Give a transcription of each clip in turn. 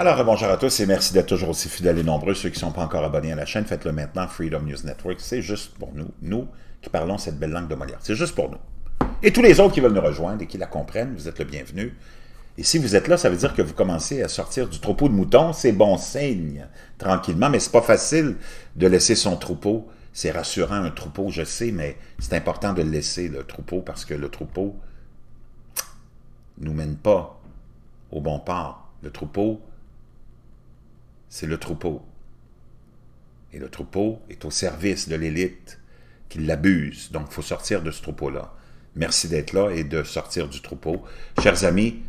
Alors, bonjour à tous et merci d'être toujours aussi fidèles et nombreux. Ceux qui ne sont pas encore abonnés à la chaîne, faites-le maintenant. Freedom News Network, c'est juste pour nous, nous qui parlons cette belle langue de Molière. C'est juste pour nous. Et tous les autres qui veulent nous rejoindre et qui la comprennent, vous êtes le bienvenu. Et si vous êtes là, ça veut dire que vous commencez à sortir du troupeau de moutons. C'est bon signe, tranquillement, mais n'est pas facile de laisser son troupeau. C'est rassurant, un troupeau, je sais, mais c'est important de le laisser, le troupeau, parce que le troupeau nous mène pas au bon port. Le troupeau c'est le troupeau. Et le troupeau est au service de l'élite qui l'abuse. Donc, il faut sortir de ce troupeau-là. Merci d'être là et de sortir du troupeau. Chers amis,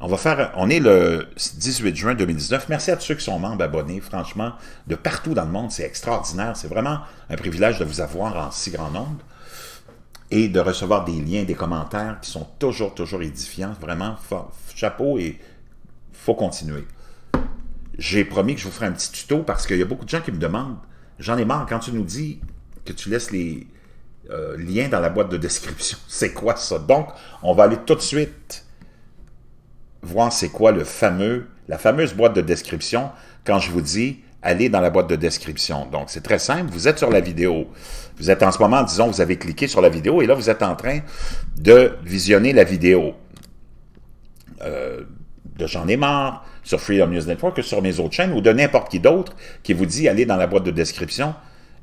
on va faire, on est le 18 juin 2019. Merci à tous ceux qui sont membres, abonnés, franchement, de partout dans le monde. C'est extraordinaire. C'est vraiment un privilège de vous avoir en si grand nombre et de recevoir des liens, des commentaires qui sont toujours, toujours édifiants. Vraiment, chapeau et faut continuer j'ai promis que je vous ferai un petit tuto parce qu'il y a beaucoup de gens qui me demandent. J'en ai marre quand tu nous dis que tu laisses les euh, liens dans la boîte de description. C'est quoi ça? Donc, on va aller tout de suite voir c'est quoi le fameux, la fameuse boîte de description quand je vous dis allez dans la boîte de description. Donc, c'est très simple. Vous êtes sur la vidéo. Vous êtes en ce moment, disons, vous avez cliqué sur la vidéo et là, vous êtes en train de visionner la vidéo. Euh, de J'en ai marre, sur Freedom News Network, que sur mes autres chaînes, ou de n'importe qui d'autre qui vous dit allez dans la boîte de description,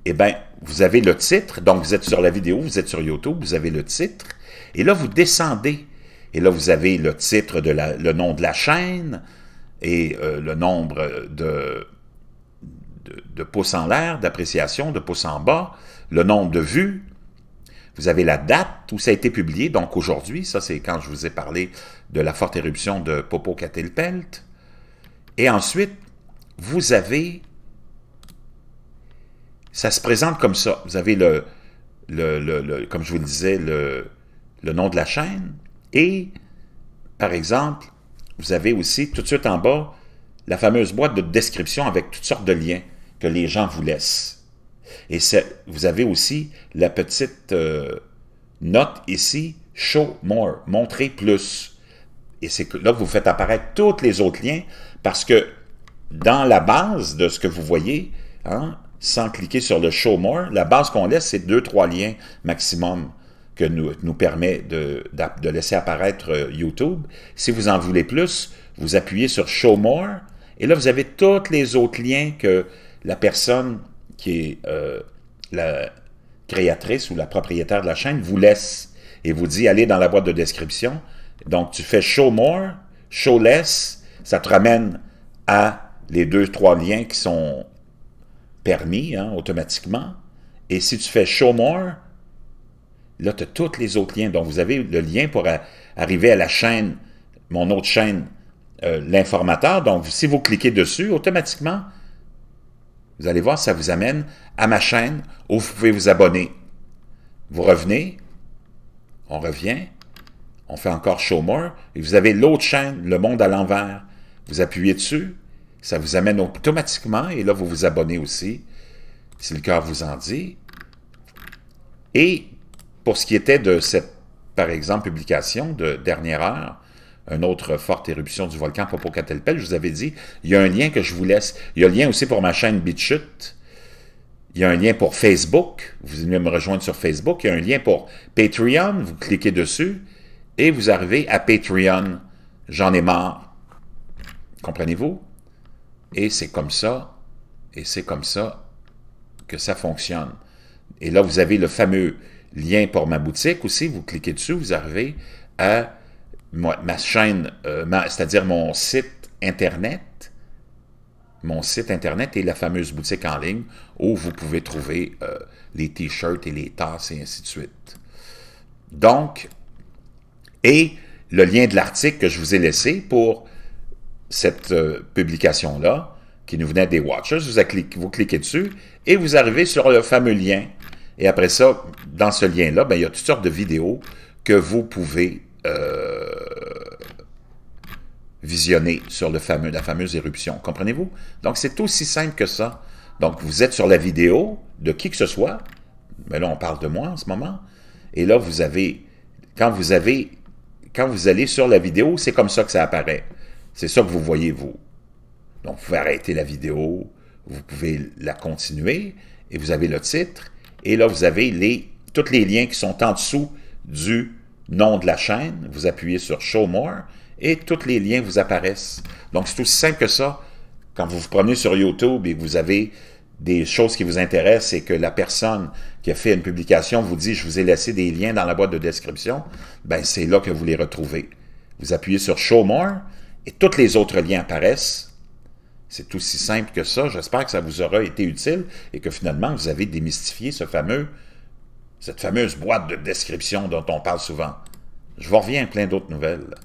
eh bien, vous avez le titre, donc vous êtes sur la vidéo, vous êtes sur YouTube, vous avez le titre, et là, vous descendez. Et là, vous avez le titre, de la, le nom de la chaîne, et euh, le nombre de, de, de pouces en l'air, d'appréciation, de pouces en bas, le nombre de vues, vous avez la date où ça a été publié, donc aujourd'hui, ça c'est quand je vous ai parlé de la forte éruption de Popocatépetl. Et ensuite, vous avez... Ça se présente comme ça. Vous avez le, comme je vous le disais, le, le nom de la chaîne. Et, par exemple, vous avez aussi tout de suite en bas la fameuse boîte de description avec toutes sortes de liens que les gens vous laissent. Et vous avez aussi la petite euh, note ici, show more, montrer plus. Et c'est que là, vous faites apparaître tous les autres liens parce que dans la base de ce que vous voyez, hein, sans cliquer sur le show more, la base qu'on laisse, c'est deux, trois liens maximum que nous, nous permet de, de, laisser apparaître euh, YouTube. Si vous en voulez plus, vous appuyez sur Show More, et là, vous avez tous les autres liens que la personne qui est euh, la créatrice ou la propriétaire de la chaîne, vous laisse et vous dit allez dans la boîte de description. Donc, tu fais show more, show less, ça te ramène à les deux, trois liens qui sont permis hein, automatiquement. Et si tu fais show more, là, tu as tous les autres liens. Donc, vous avez le lien pour arriver à la chaîne, mon autre chaîne, euh, l'informateur. Donc, si vous cliquez dessus, automatiquement, vous allez voir, ça vous amène à ma chaîne où vous pouvez vous abonner. Vous revenez, on revient, on fait encore Show More, et vous avez l'autre chaîne, Le Monde à l'envers. Vous appuyez dessus, ça vous amène automatiquement, et là, vous vous abonnez aussi, si le cœur vous en dit. Et pour ce qui était de cette, par exemple, publication de dernière heure, une autre forte éruption du volcan Popocatépetl, Je vous avais dit, il y a un lien que je vous laisse. Il y a un lien aussi pour ma chaîne BitChute. Il y a un lien pour Facebook. Vous venez me rejoindre sur Facebook. Il y a un lien pour Patreon. Vous cliquez dessus et vous arrivez à Patreon. J'en ai marre. Comprenez-vous? Et c'est comme ça, et c'est comme ça que ça fonctionne. Et là, vous avez le fameux lien pour ma boutique aussi. Vous cliquez dessus, vous arrivez à ma, chaîne, euh, c'est-à-dire mon site Internet, mon site Internet et la fameuse boutique en ligne où vous pouvez trouver euh, les t-shirts et les tasses et ainsi de suite. Donc, et le lien de l'article que je vous ai laissé pour cette euh, publication-là, qui nous venait des Watchers, vous, cliquez, vous cliquez dessus et vous arrivez sur le fameux lien. Et après ça, dans ce lien-là, ben, il y a toutes sortes de vidéos que vous pouvez euh, visionner sur le fameux, la fameuse éruption. Comprenez-vous? Donc, c'est aussi simple que ça. Donc, vous êtes sur la vidéo de qui que ce soit, mais là, on parle de moi en ce moment, et là, vous avez, quand vous avez, quand vous allez sur la vidéo, c'est comme ça que ça apparaît. C'est ça que vous voyez, vous. Donc, vous pouvez arrêter la vidéo, vous pouvez la continuer, et vous avez le titre, et là, vous avez les, tous les liens qui sont en dessous du nom de la chaîne, vous appuyez sur Show More et tous les liens vous apparaissent. Donc, c'est aussi simple que ça. Quand vous vous promenez sur YouTube et que vous avez des choses qui vous intéressent et que la personne qui a fait une publication vous dit « je vous ai laissé des liens dans la boîte de description », ben c'est là que vous les retrouvez. Vous appuyez sur « Show More » et tous les autres liens apparaissent. C'est aussi simple que ça. J'espère que ça vous aura été utile et que finalement, vous avez démystifié ce fameux cette fameuse boîte de description dont on parle souvent. Je vous reviens plein d'autres nouvelles.